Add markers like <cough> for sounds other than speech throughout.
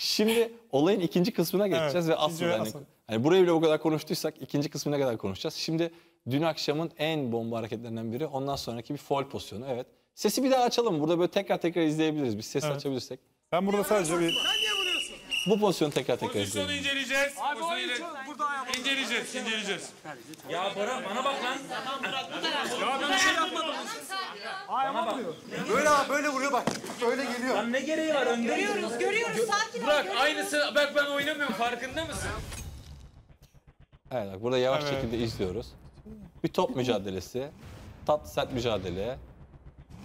Şimdi olayın ikinci kısmına geçeceğiz evet, ve aslında hani, hani buraya bile o kadar konuştuysak ikinci kısmına kadar konuşacağız. Şimdi dün akşamın en bomba hareketlerinden biri ondan sonraki bir foul pozisyonu evet. Sesi bir daha açalım. Burada böyle tekrar tekrar izleyebiliriz. Biz sesi evet. açabilirsek. Ben burada sadece bir... Sen niye vuruyorsun? Bu pozisyonu tekrar tekrar Pozisyonu izleyelim. inceleyeceğiz. Abi Pozisyonu ile... burada ayağımı. İnceleyeceğiz, inceleyeceğiz. Ya Bora bana bak lan. Tamam Burak bu taraf. Ya ben bir şey yapmadım. Ayağıma vuruyor. Böyle böyle vuruyor bak. Böyle geliyor. Lan ne gereği var önde? Görüyoruz, görüyoruz bak aynısı bak ben oynamıyorum farkında mısın? Evet bak burada yavaş Evet. şekilde izliyoruz. Bir top mücadelesi, tatlı sert mücadele.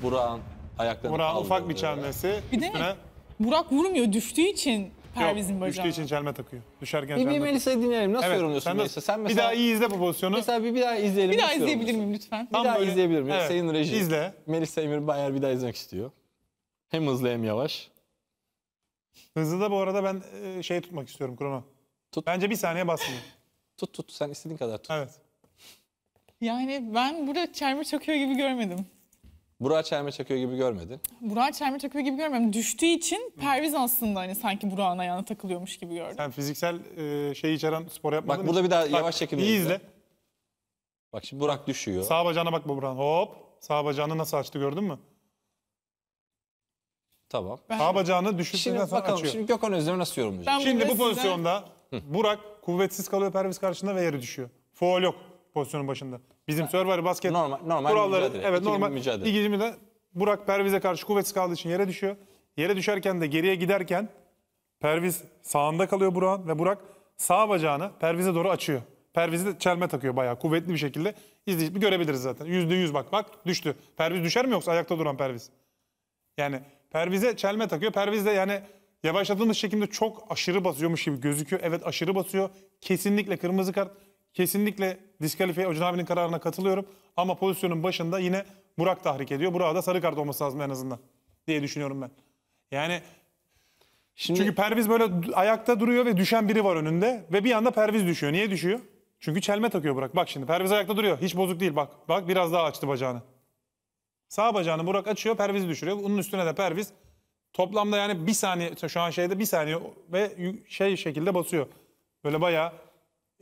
Burak'ın ayaklarını Burak ufak bir çelmesi. Bir de üstüne Burak vurmuyor düştüğü için Perviz'in yok, düştüğü için çelme takıyor. Düşerken Bir, bir çelme Melisa'yı dinleyelim. Nasıl yorumluyorsun sen, Melisa? Sen mesela, bir daha iyi izle bu pozisyonu. mesela bir, bir daha izleyelim. Bir daha Nasıl izleyebilir yorumluyorsun? miyim lütfen? Tam Bir daha böyle- izleyebilir miyim? Evet, reji. izle. Melisa Emir Bayar bir daha izlemek istiyor. Hem hızlı hem yavaş. Hızlı da bu arada ben e, şey tutmak istiyorum krono. Tut. Bence bir saniye basmıyor. <clears throat> Tut tut sen istediğin kadar tut. Evet. Yani ben burada çerme çakıyor gibi görmedim. Burak çerme çakıyor gibi görmedin. Burak çerme çakıyor gibi görmedim. Düştüğü için perviz aslında hani sanki Burak'ın ayağına takılıyormuş gibi gördüm. Sen fiziksel e, şey içeren spor yapmadın Bak burada bir daha Bak, yavaş şekilde İyi izle. Bak şimdi Burak düşüyor. Sağ bacağına bak Burak'ın. Hop. Sağ bacağını nasıl açtı gördün mü? Tamam. Ben, Sağ bacağını düşürdükten Şimdi sonra bakalım açıyor. şimdi Gökhan Özdemir nasıl yorumlayacak? Ben Şimdi bu pozisyonda Burak kuvvetsiz kalıyor pervis karşısında ve yere düşüyor. Foul yok pozisyonun başında. Bizim Survivor basket Normal- normal kuralları mücadele. evet İkili normal bir mücadele. İkili bir Burak Perviz'e karşı kuvvetsiz kaldığı için yere düşüyor. Yere düşerken de geriye giderken Perviz sağında kalıyor Burak'ın ve Burak sağ bacağını Perviz'e doğru açıyor. Pervize çelme takıyor bayağı kuvvetli bir şekilde. İzleyip görebiliriz zaten. Yüzde yüz bak bak düştü. Perviz düşer mi yoksa ayakta duran Perviz? Yani Perviz'e çelme takıyor. Perviz de yani yavaşladığımız çekimde çok aşırı basıyormuş gibi gözüküyor. Evet aşırı basıyor. Kesinlikle kırmızı kart. Kesinlikle diskalifiye Hocan abinin kararına katılıyorum. Ama pozisyonun başında yine Burak tahrik ediyor. Burak'a da sarı kart olması lazım en azından diye düşünüyorum ben. Yani Şimdi... çünkü Perviz böyle ayakta duruyor ve düşen biri var önünde ve bir anda Perviz düşüyor. Niye düşüyor? Çünkü çelme takıyor Burak. Bak şimdi Perviz ayakta duruyor. Hiç bozuk değil bak. Bak biraz daha açtı bacağını. Sağ bacağını Burak açıyor perviz düşürüyor. Bunun üstüne de perviz. Toplamda yani bir saniye şu an şeyde bir saniye ve şey şekilde basıyor. Böyle bayağı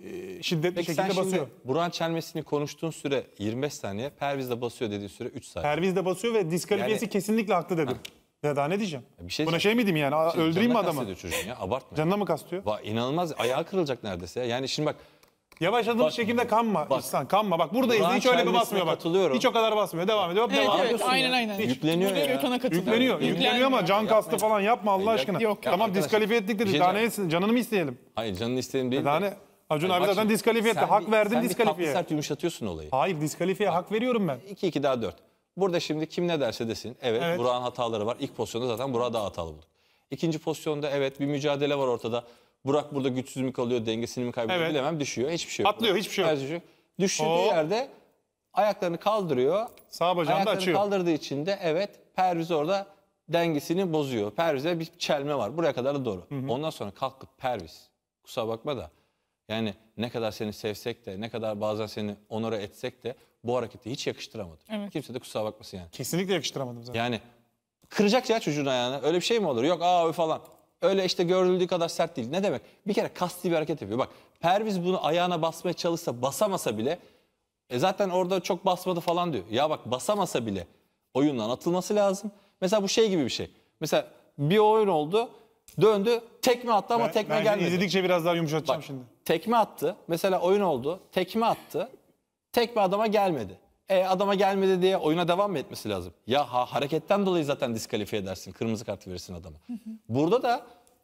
e, şiddetli Peki şekilde sen şimdi basıyor. Buran çelmesini konuştuğun süre 25 saniye, Perviz de basıyor dediği süre 3 saniye. Perviz de basıyor ve diskalifiyesi Yani- kesinlikle haklı dedim. Ya daha ne diyeceğim? Bir şey Buna şey mi diyeyim yani? Aa, Şimdi öldüreyim mi canına adamı? kastediyor çocuğun ya abartma. Canına mı kastıyor? Va, inanılmaz ayağı kırılacak neredeyse ya. Yani şimdi bak Yavaş adım şekilde kanma bak. İhsan kanma. Bak buradayız hiç öyle bir basmıyor bak. katılıyorum. Hiç o kadar basmıyor. Devam ediyor. Evet devam evet aynen aynen. Yükleniyor ya. Gökhan'a Yükleniyor. Yükleniyor ama can kastı falan yapma Allah aşkına. Yok, tamam arkadaş. diskalifiye ettik dedik. Şey daha ne Canını mı isteyelim? Hayır canın istediğim değil. de. Daha ne? Acun abi zaten şimdi, diskalifiye etti. Hak bir- verdin Sen bir diskalifiye. tatlı sert yumuşatıyorsun olayı. Hayır diskalifiye hak veriyorum ben. 2 2 daha 4. Burada şimdi kim ne derse desin. Evet, Evet. Burak'ın hataları var. İlk pozisyonda zaten Burak daha hatalı buldu. İkinci pozisyonda evet bir mücadele var ortada. Burak burada güçsüz mü kalıyor, dengesini mi kaybediyor Evet. bilemem. Düşüyor. Hiçbir şey yok. Atlıyor, hiçbir şey yok. Her şey Düştüğü Hop. yerde ayaklarını kaldırıyor. Sağ bacağını da Ayaklarını açıyor. kaldırdığı için de evet Perviz orada dengesini bozuyor. Perviz'e bir çelme var. Buraya kadar da doğru. Ondan sonra kalkıp Perviz kusura bakma da yani ne kadar seni sevsek de ne kadar bazen seni onora etsek de bu hareketi hiç yakıştıramadı. Kimse de kusura bakmasın yani. Kesinlikle yakıştıramadım zaten. Yani kıracak ya çocuğun ayağını. Öyle bir şey mi olur? Yok abi falan. Öyle işte görüldüğü kadar sert değil. Ne demek? Bir kere kasti bir hareket yapıyor. Bak Perviz bunu ayağına basmaya çalışsa basamasa bile e zaten orada çok basmadı falan diyor. Ya bak basamasa bile oyundan atılması lazım. Mesela bu şey gibi bir şey. Mesela bir oyun oldu döndü tekme attı ama ben, tekme ben gelmedi. izledikçe biraz daha yumuşatacağım bak, şimdi. Tekme attı. Mesela oyun oldu tekme attı. Tekme adama gelmedi e, adama gelmedi diye oyuna devam mı etmesi lazım? Ya ha, hareketten dolayı zaten diskalifiye edersin. Kırmızı kart verirsin adama. Hı hı. Burada da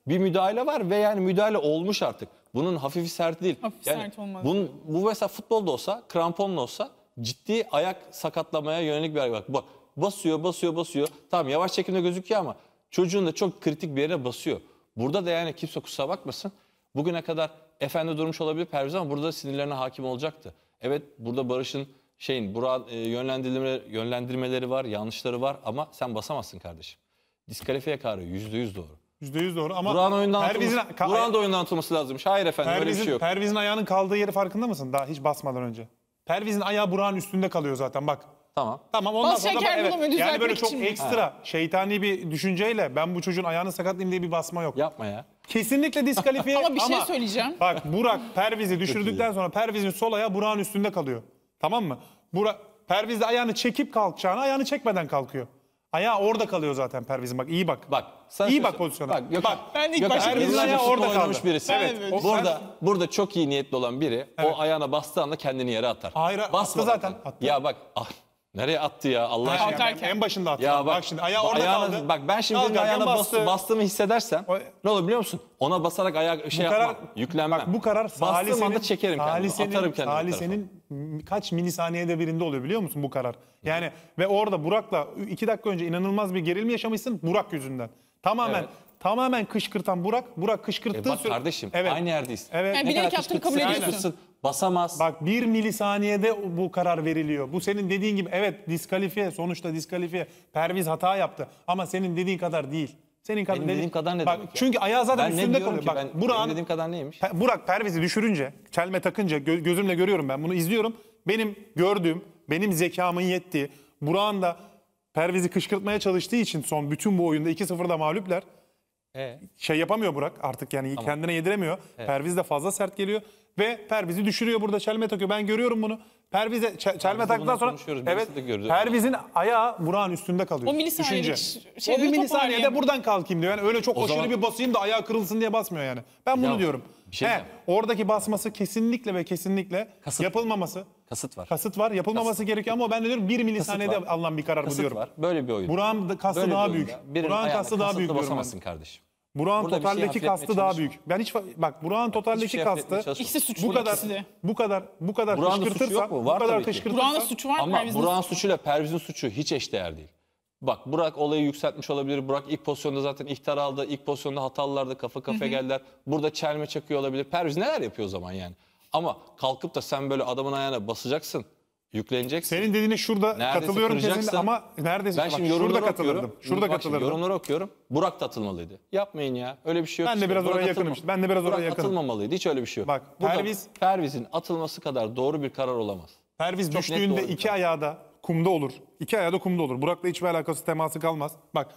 bir müdahale var ve yani müdahale olmuş artık. Bunun hafif sert değil. Hafif yani sert olmaz. Bunun, bu mesela futbolda olsa, kramponla olsa ciddi ayak sakatlamaya yönelik bir ayak. Bak basıyor, basıyor, basıyor. Tamam yavaş çekimde gözüküyor ama çocuğun da çok kritik bir yere basıyor. Burada da yani kimse kusura bakmasın. Bugüne kadar efendi durmuş olabilir Perviz ama burada sinirlerine hakim olacaktı. Evet burada Barış'ın şeyin Burak e, yönlendirme, yönlendirmeleri var, yanlışları var ama sen basamazsın kardeşim. Diskalifiye kararı yüzde yüz doğru. Yüzde yüz doğru ama Buran oyundan Perviz'in atılması, ka- da oyundan atılması lazımmış. Hayır efendim Perviz'in, öyle bir şey yok. Perviz'in ayağının kaldığı yeri farkında mısın? Daha hiç basmadan önce. Perviz'in ayağı Burak'ın üstünde kalıyor zaten bak. Tamam. Tamam ondan Bas sonra şeker evet. düzeltmek yani böyle çok için mi? ekstra şeytani bir düşünceyle ben bu çocuğun ayağını sakatlayayım diye bir basma yok. Yapma ya. Kesinlikle diskalifiye <laughs> Ama bir şey söyleyeceğim. bak Burak Perviz'i düşürdükten sonra Perviz'in sol ayağı Burak'ın üstünde kalıyor. Tamam mı? Bura, Perviz de ayağını çekip kalkacağını, ayağını çekmeden kalkıyor. Ayağı orada kalıyor zaten Perviz'in bak iyi bak. Bak. Sen iyi bak pozisyona. Bak, Gökhan, bak ben ilk başta Perviz'in ayağı orada kaldı. Birisi. Evet. O, burada sen... burada çok iyi niyetli olan biri evet. o ayağına bastığı anda kendini yere atar. Hayır, Basmadan. zaten. Attı. Ya bak. Ah. Nereye attı ya Allah aşkına? Atarken. En başında attı. Ya bak, bak şimdi ayağı orada ayağını, kaldı. Bak ben şimdi Kalkarken ayağına bastı. bastığımı hissedersem o, ne olur biliyor musun? Ona basarak ayak şey bu karar, yapmam, yüklenmem. Bak bu karar Bastığım anda çekerim kendimi, senin, atarım kendimi. Salise'nin kaç milisaniyede birinde oluyor biliyor musun bu karar? Yani Hı. ve orada Burak'la iki dakika önce inanılmaz bir gerilim yaşamışsın Burak yüzünden. Tamamen evet tamamen kışkırtan Burak. Burak e kışkırttığı E bak süre- kardeşim Evet. aynı yerdeyiz. Evet. Yani Ne bilerek kabul ediyorsun. Basamaz. Bak bir milisaniyede bu karar veriliyor. Bu senin dediğin gibi evet diskalifiye sonuçta diskalifiye. Perviz hata yaptı ama senin dediğin kadar değil. Senin kadar Benim dediğim kadar ne Bak, demek Çünkü ayağı zaten ben üstünde kalıyor. Bak ben benim dediğim kadar neymiş? Burak Perviz'i düşürünce, çelme takınca gö- gözümle görüyorum ben bunu izliyorum. Benim gördüğüm, benim zekamın yettiği, Burak'ın da Perviz'i kışkırtmaya çalıştığı için son bütün bu oyunda 2-0'da mağluplar. He. Şey yapamıyor Burak artık yani tamam. kendine yediremiyor. He. Perviz de fazla sert geliyor ve Perviz'i düşürüyor burada Çelme takıyor. Ben görüyorum bunu. Perviz'e Çelme taktıktan sonra evet Perviz'in yani. ayağı Burak'ın üstünde kalıyor. O milisaniyelik O bir milisaniyede yani. buradan kalkayım diyor. Yani öyle çok o aşırı zaman... bir basayım da ayağı kırılsın diye basmıyor yani. Ben bunu ya, diyorum. Şey He, oradaki basması kesinlikle ve kesinlikle Kasıt. yapılmaması. Kasıt var. Kasıt var. Yapılmaması Kasıt. gerekiyor ama ben de diyorum bir milisaniyede alınan bir karar Kasıt bu diyorum. Kasıt var. Böyle bir oyun. Burak'ın kası Böyle daha büyük. Burak'ın kası daha büyük diyorum. basamazsın kardeşim. Burak'ın Burada şey kastı daha büyük. Ben hiç bak Burak'ın şey totaldeki kastı çalışma. suçlu. bu kadar ikisi bu kadar bu kadar Burak'ın suçu yok mu? bu Var kadar tabii ki. Buranın suçu var Ama Perviz'in Burak'ın suçuyla Perviz'in suçu hiç eşdeğer değil. Bak Burak olayı yükseltmiş olabilir. Burak ilk pozisyonda zaten ihtar aldı. İlk pozisyonda hatalılardı. Kafa kafa geldiler. Burada çelme çakıyor olabilir. Perviz neler yapıyor o zaman yani? Ama kalkıp da sen böyle adamın ayağına basacaksın yükleneceksin. Senin dediğine şurada Neredeyse katılıyorum kesinlikle ama neredeyse ben bak, şimdi yorumlara şurada katılırdım. Şurada katılırdım. yorumlara okuyorum. Burak da atılmalıydı. Yapmayın ya. Öyle bir şey yok. Ben de biraz Burak oraya yakınım. Ben de biraz Burak oraya yakınım. atılmamalıydı. Hiç öyle bir şey yok. Bak, Bu da Perviz- Perviz'in atılması kadar doğru bir karar olamaz. Perviz net düştüğünde doğru. iki ayağı da kumda olur. İki ayağı da kumda olur. Burak'la hiçbir alakası teması kalmaz. Bak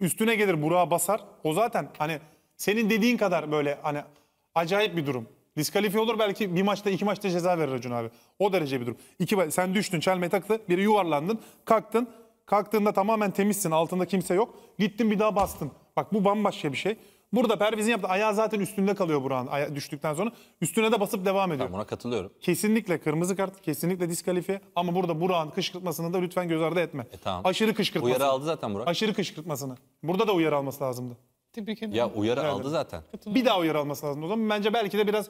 üstüne gelir Burak'a basar. O zaten hani senin dediğin kadar böyle hani acayip bir durum. Diskalifiye olur belki bir maçta iki maçta ceza verir Acun abi. O derece bir durum. İki, sen düştün çelme taktı. Biri yuvarlandın. Kalktın. Kalktığında tamamen temizsin. Altında kimse yok. Gittin bir daha bastın. Bak bu bambaşka bir şey. Burada Perviz'in yaptığı ayağı zaten üstünde kalıyor Burak'ın düştükten sonra. Üstüne de basıp devam ediyor. Ben buna katılıyorum. Kesinlikle kırmızı kart, kesinlikle diskalifiye. Ama burada Burak'ın kışkırtmasını da lütfen göz ardı etme. E tamam. Aşırı kışkırtmasını. Uyarı aldı zaten Burak. Aşırı kışkırtmasını. Burada da uyarı alması lazımdı. Tebrik ederim. Ya uyarı Herhalde. aldı zaten. Bir daha uyarı alması lazım o zaman. Bence belki de biraz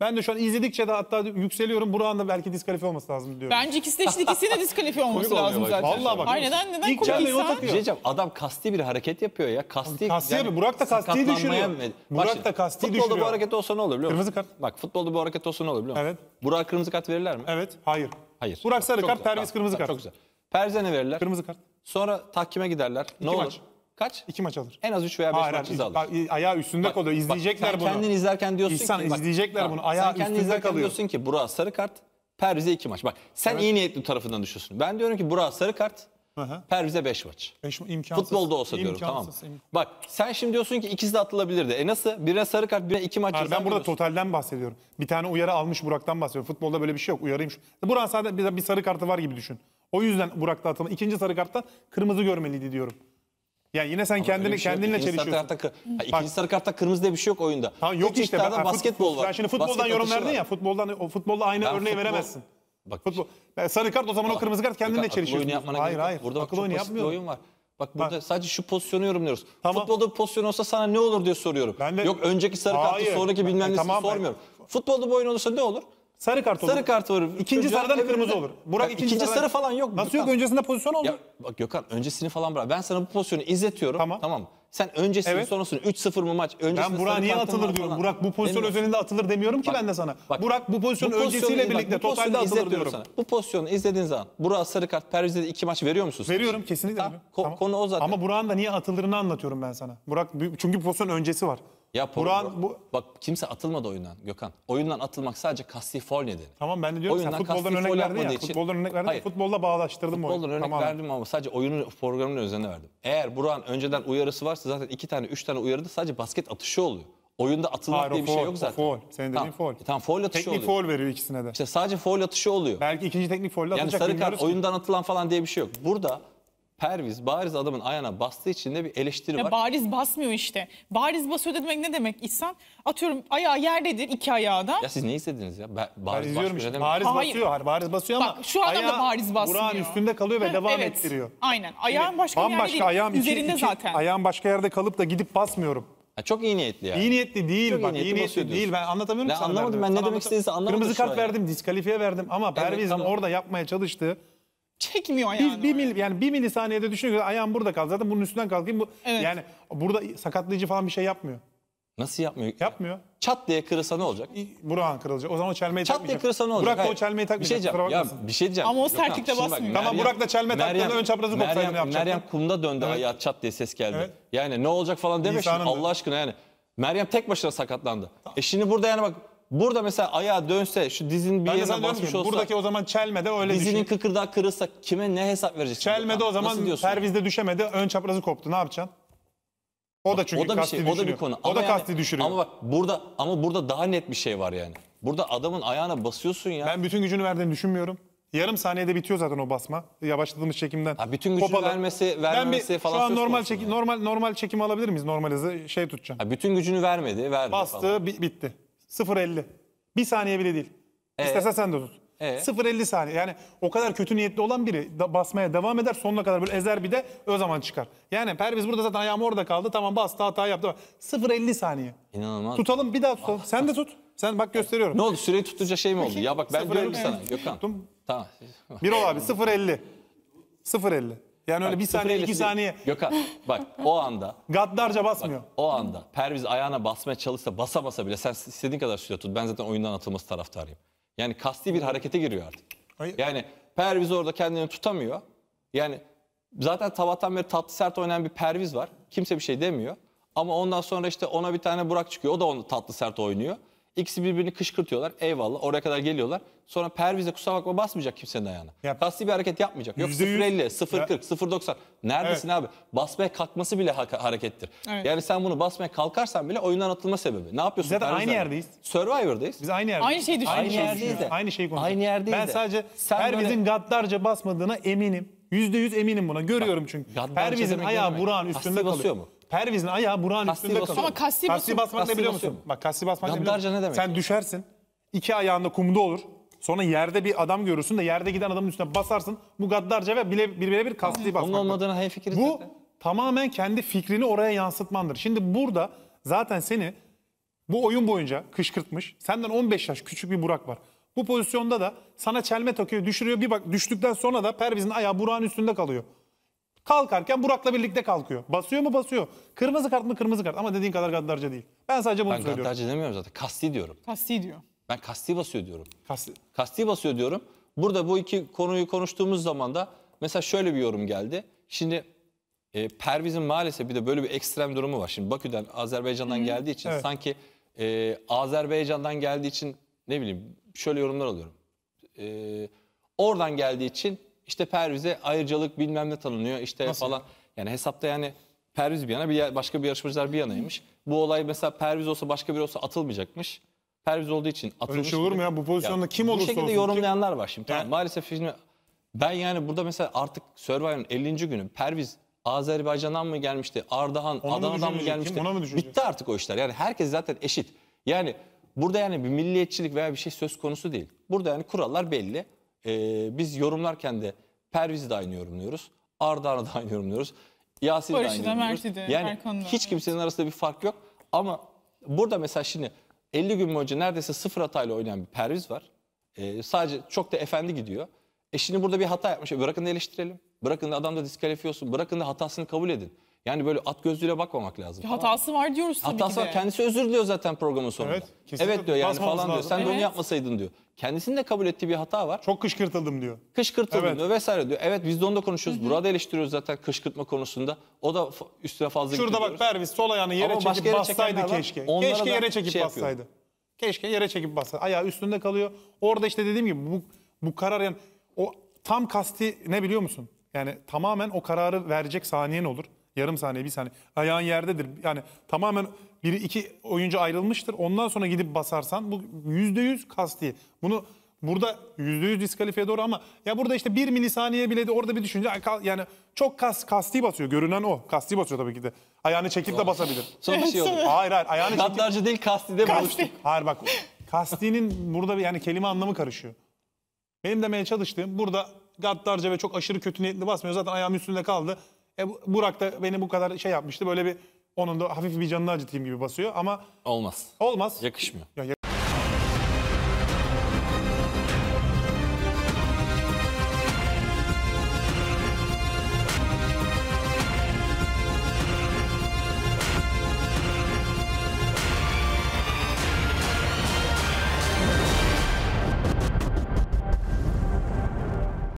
ben de şu an izledikçe de hatta yükseliyorum. Burak'ın da belki diskalifiye olması lazım diyorum. Bence ikisi de işte ikisinin de <laughs> diskalifiye olması lazım bak. zaten. Vallahi bak. Hayır neden neden İlk canlı yolu komiksen? adam kasti bir hareket yapıyor ya. Kasti, Kasti yapıyor, Burak da kasti sakatlanmaya düşürüyor. Burak şimdi, da kastiyi futbolda düşürüyor. bu hareket olsa ne olur biliyor musun? Kırmızı kart. Bak futbolda bu hareket olsa ne olur biliyor musun? Evet. Burak kırmızı kart verirler mi? Evet, hayır. Hayır. Burak sarı kart, güzel. kırmızı kart. Çok güzel. Perviz'e ne verirler? Kırmızı kart. Sonra tahkime giderler. ne olur? maç. Kaç? İki maç alır. En az 3 veya 5 Hayır, maç alır. Bak, ayağı üstünde Bak, kalıyor. İzleyecekler bak, sen bunu. kendin izlerken diyorsun İnsan ki... izleyecekler tamam, bunu. Ayağı sen kendin üstünde izlerken diyorsun ki Burak sarı kart, Perviz'e iki maç. Bak sen Evet. iyi niyetli tarafından düşünüyorsun. Ben diyorum ki Burak sarı kart, Hı hı. Perviz'e 5 maç. Beş- imkansız. Futbolda olsa diyorum tamam mı? Bak sen şimdi diyorsun ki ikisi de atılabilirdi. E nasıl? Birine sarı kart, birine iki maç. Hayır, ben burada diyorsun. totalden bahsediyorum. Bir tane uyarı almış Burak'tan bahsediyorum. Futbolda böyle bir şey yok. Uyarıymış. Burak'ın sadece bir, bir sarı kartı var gibi düşün. O yüzden Burak'ta atılma. İkinci sarı kartta kırmızı görmeliydi diyorum. Yani yine sen kendini bir şey yok. kendinle sarı çelişiyorsun. kartta, kı- Ha, sarı kartta kırmızı diye bir şey yok oyunda. Tamam yok Üç işte. Ben, iddiada basketbol var. Ben şimdi futboldan Basket yorum verdin ya. Futboldan o futbolda aynı Ben örneği futbol- veremezsin. Bak, Futbol. Ben sarı kart o zaman o kırmızı kart kendinle akıl çelişiyorsun. oyunu yapmana hayır gerek hayır. Burada Burada bak akıl çok oyunu basit oyun var. Bak burada sadece şu pozisyonu yorumluyoruz. Tamam. Futbolda bir pozisyon olsa sana ne olur diye soruyorum. Ben de- Yok önceki sarı kartı sonraki e, Ben- bilmem nesini sormuyorum. Futbolda bir oyun olursa ne olur? Sarı kart olur. Sarı kart olur. İkinci sarıdan kırmızı olur. Burak ikinci, ikinci sarı, falan yok. Nasıl Gökhan. yok? Öncesinde pozisyon oldu. Ya, bak Gökhan öncesini falan bırak. Ben sana bu pozisyonu izletiyorum. Tamam. Tamam Sen öncesini evet. sonrasını 3-0 mı maç? Öncesini ben Burak niye atılır diyorum. Falan. Burak bu pozisyon Demiyorum. özelinde atılır demiyorum ki bak, ben de sana. Bak, Burak bu pozisyon öncesiyle bak, birlikte bu totalde atılır diyorum. Sana. Bu pozisyonu izlediğin zaman Burak sarı kart Perviz'de iki maç veriyor musun? Veriyorum kesinlikle. Ha, tamam. Konu o zaten. Ama Burak'ın da niye atılırını anlatıyorum ben sana. Burak çünkü pozisyon öncesi var. Ya Buran, bu... bak kimse atılmadı oyundan Gökhan. Oyundan atılmak sadece kasti foul nedeni. Tamam ben de diyorum oyundan sen futboldan örnek verdin ya. Için... Futboldan örnek verdin. Hayır. Futbolla bağdaştırdım oyunu. Futboldan oyun. örnek tamam. verdim ama sadece oyunun programının üzerine verdim. Eğer Buran önceden uyarısı varsa zaten iki tane üç tane uyarıda sadece basket atışı oluyor. Oyunda atılmak Hayır, diye bir şey foul, şey yok zaten. Foul. Senin dediğin foul. E, tamam foul atışı teknik oluyor. Teknik foul veriyor ikisine de. İşte sadece foul atışı oluyor. Belki ikinci teknik foul atacak. Yani sarı kart oyundan atılan falan diye bir şey yok. Burada Perviz bariz adamın ayağına bastığı için de bir eleştiri var. bariz basmıyor işte. Bariz basıyor demek ne demek İhsan? Atıyorum ayağı yerdedir iki ayağı da. Ya siz ne hissediniz ya? Ba- bariz Bariz işte. demek. Bariz Hayır. basıyor. Hayır, hani bariz basıyor ama şu adam da bariz basmıyor. Burak'ın üstünde kalıyor ve devam evet. ettiriyor. Aynen. Ayağın başka bir yerde Bambaşka değil. Üzerinde iki- zaten. ayağım başka yerde kalıp da gidip basmıyorum. Ha, çok iyi niyetli yani. İyi niyetli değil Çok iyi bak. niyetli niyetli değil. Ben diyorsun. anlatamıyorum Ben ki sana anlamadım, ben ne demek anlatam- istediğinizi anlamadım Kırmızı kart verdim, diskalifiye verdim ama Perviz'in orada yapmaya çalıştığı Çekmiyor yani. Biz bir mil, yani bir milisaniyede düşünüyoruz. Ayağım burada kaldı. Zaten bunun üstünden kalkayım. Bu, Evet. Yani burada sakatlayıcı falan bir şey yapmıyor. Nasıl yapmıyor? Yapmıyor. Çat diye kırılsa ne olacak? Burakhan kırılacak. O zaman o çelmeyi Çat diye takmayacak. kırılsa ne olacak? Burak da o çelmeyi takmayacak. Bir şey diyeceğim. Ya, bir şey diyeceğim. Ama o sertlikle şimdi basmıyor. Tamam, Burak da çelme taktığında ön çaprazı kopsaydı ne yapacaktı? Meryem kumda döndü Evet. ayağı çat diye ses geldi. Evet. Yani ne olacak falan deme şimdi Allah aşkına yani. Meryem tek başına sakatlandı. E şimdi burada yani bak Burada mesela ayağa dönse şu dizin bir ben yerine basmış olsa. Buradaki o zaman çelmede öyle Dizinin düşün. kıkırdağı kırılsa kime ne hesap vereceksin? Çelmede o zaman servizde düşemedi ön çaprazı koptu ne yapacaksın? O da çünkü o da bir şey, düşürüyor. o da bir konu. O da yani, kasti düşürüyor. Ama bak burada ama burada daha net bir şey var yani. Burada adamın ayağına basıyorsun ya. Ben bütün gücünü verdiğini düşünmüyorum. Yarım saniyede bitiyor zaten o basma. Yavaşladığımız çekimden. Ha, bütün gücünü Kopalı. vermesi, vermemesi bir, falan Şu an normal çekim, yani. normal normal çekim alabilir miyiz? Normal hızı şey tutacağım. Ha, bütün gücünü vermedi, verdi Bastı, falan. bitti. 0.50. Bir saniye bile değil. Ee? İstersen sen de tut. Ee? 0.50 saniye. Yani o kadar kötü niyetli olan biri da basmaya devam eder. Sonuna kadar böyle ezer bir de o zaman çıkar. Yani Perviz burada zaten ayağım orada kaldı. Tamam bastı hata yaptı. 0.50 saniye. İnanılmaz. Tutalım bir daha tutalım. Ah, sen de ah. tut. Sen bak gösteriyorum. Ne oldu süreyi tutunca şey mi oldu? Peki, ya bak ben diyorum sana Gökhan. Tuttum. Tamam. Bir ol abi 0.50. 0.50. Yani öyle bir saniye, iki saniye. Gökhan bak o anda. <laughs> Gaddarca basmıyor. Bak, o anda Perviz ayağına basmaya çalışsa basa basa bile sen istediğin kadar süre tut. Ben zaten oyundan atılması taraftarıyım. Yani kasti bir harekete giriyor artık. Hayır. Yani Perviz orada kendini tutamıyor. Yani zaten tavattan beri tatlı sert oynayan bir Perviz var. Kimse bir şey demiyor. Ama ondan sonra işte ona bir tane Burak çıkıyor. O da onu tatlı sert oynuyor. İkisi birbirini kışkırtıyorlar. Eyvallah. Oraya kadar geliyorlar. Sonra Perviz'e kusura bakma basmayacak kimsenin ayağına. Yap. Kasti bir hareket yapmayacak. Yok %100. 0.50, 0.40, 0.90. Neredesin abi? Basmaya kalkması bile ha harekettir. Evet. Yani sen bunu basmaya kalkarsan bile oyundan atılma sebebi. Ne yapıyorsun? Zaten Perviz'den? aynı yerdeyiz. Survivor'dayız. Biz aynı yerdeyiz. Aynı şeyi düşünüyoruz. Aynı, aynı yerdeyiz Aynı şeyi konuşuyoruz. Aynı yerdeyiz Ben sadece sen Perviz'in böyle... gaddarca basmadığına eminim. %100 eminim buna. Görüyorum Bak, çünkü. Perviz'in ayağı burağın üstünde kalıyor. basıyor mu? Perviz'in ayağı Burak'ın Lastiği üstünde basıyor. kalıyor. Ama kasti Lastiği basıyor. basmak ne Lastiği biliyor basıyor. musun? Bak lastiği basmak ne biliyor Gaddarca musun? ne demek Sen düşersin. iki ayağında kumda olur. Sonra yerde bir adam görürsün de yerde giden adamın üstüne basarsın. Bu gaddarca ve bile, birbirine bir kasti basmak. Onun olmadığına hemfikiriz Bu zaten. tamamen kendi fikrini oraya yansıtmandır. Şimdi burada zaten seni bu oyun boyunca kışkırtmış. Senden 15 yaş küçük bir Burak var. Bu pozisyonda da sana çelme takıyor, düşürüyor. Bir bak düştükten sonra da Perviz'in ayağı Burak'ın üstünde kalıyor. Kalkarken Burak'la birlikte kalkıyor. Basıyor mu basıyor. Kırmızı kart mı kırmızı kart ama dediğin kadar gaddarca değil. Ben sadece bunu Ben söylüyorum. gaddarca demiyorum zaten. Kasti diyorum. Kasti diyor. Ben kasti basıyor diyorum. Kasti. Kasti basıyor diyorum. Burada bu iki konuyu konuştuğumuz zaman da mesela şöyle bir yorum geldi. Şimdi e, Perviz'in maalesef bir de böyle bir ekstrem durumu var. Şimdi Bakü'den, Azerbaycan'dan geldiği için Evet. sanki e, Azerbaycan'dan geldiği için ne bileyim şöyle yorumlar alıyorum. E, oradan geldiği için işte pervize ayrıcalık bilmem ne tanınıyor işte Nasıl? falan. Yani hesapta yani perviz bir yana bir başka bir yarışmacılar bir yanaymış. Bu olay mesela perviz olsa başka biri olsa atılmayacakmış. Perviz olduğu için atılmış. Öyle şey olur mu ya bu pozisyonda ya, kim olursa olsun. Bu şekilde yorumlayanlar kim? var şimdi. Tamam, maalesef şimdi ben yani burada mesela artık Survivor'ın 50. günü perviz Azerbaycan'dan mı gelmişti? Ardahan, Onu Adana'dan mı, mı gelmişti? Kim? Ona mı Bitti artık o işler. Yani herkes zaten eşit. Yani burada yani bir milliyetçilik veya bir şey söz konusu değil. Burada yani kurallar belli e, biz yorumlarken de Perviz'i de aynı yorumluyoruz. Ardahan'ı da aynı yorumluyoruz. Yasin'i de aynı yorumluyoruz. yani Erkan'ı da, hiç evet. kimsenin arasında bir fark yok. Ama burada mesela şimdi 50 gün boyunca neredeyse sıfır hatayla oynayan bir Perviz var. E, sadece çok da efendi gidiyor. E şimdi burada bir hata yapmış. E, bırakın da eleştirelim. Bırakın da adam da diskalifiye Bırakın da hatasını kabul edin. Yani böyle at gözlüyle bakmamak lazım. Ya hatası var diyoruz tabii Hatta ki Hatası kendisi özür diliyor zaten programın sonunda. Evet, Evet, diyor yani basmamız falan diyor. lazım. Sen de onu yapmasaydın diyor. Kendisinin de kabul ettiği bir hata var. Çok kışkırtıldım diyor. Kışkırtıldım Evet. diyor vesaire diyor. Evet biz de onu da konuşuyoruz. Burada eleştiriyoruz zaten kışkırtma konusunda. O da üstüne fazla Şurada bak gidiyoruz. Pervis sol ayağını yere Ama çekip yere bassaydı keşke. Onlara Keşke yere çekip şey yapıyor. bassaydı. Keşke yere çekip bassaydı. Ayağı üstünde kalıyor. Orada işte dediğim gibi bu, bu karar yani o tam kasti ne biliyor musun? Yani tamamen o kararı verecek saniyen olur. Yarım saniye, bir saniye. Ayağın yerdedir. Yani tamamen biri iki oyuncu ayrılmıştır. Ondan sonra gidip basarsan bu yüzde yüz kasti. Bunu burada yüzde yüz diskalifiye doğru ama ya burada işte bir milisaniye bile de orada bir düşünce yani çok kas, kasti basıyor. Görünen o. Kasti basıyor tabii ki de. Ayağını çekip de basabilir. <laughs> Son bir şey oldu. Hayır hayır. Ayağını çekip... Katlarca değil kasti de buluştuk. Hayır bak. Kastinin burada bir- yani kelime anlamı karışıyor. Benim demeye çalıştığım burada gaddarca ve çok aşırı kötü niyetli basmıyor. Zaten ayağım üstünde kaldı. E, Burak da beni bu kadar şey yapmıştı. Böyle bir onun da hafif bir canını acıtayım gibi basıyor ama olmaz. olmaz. Yakışmıyor. Ya,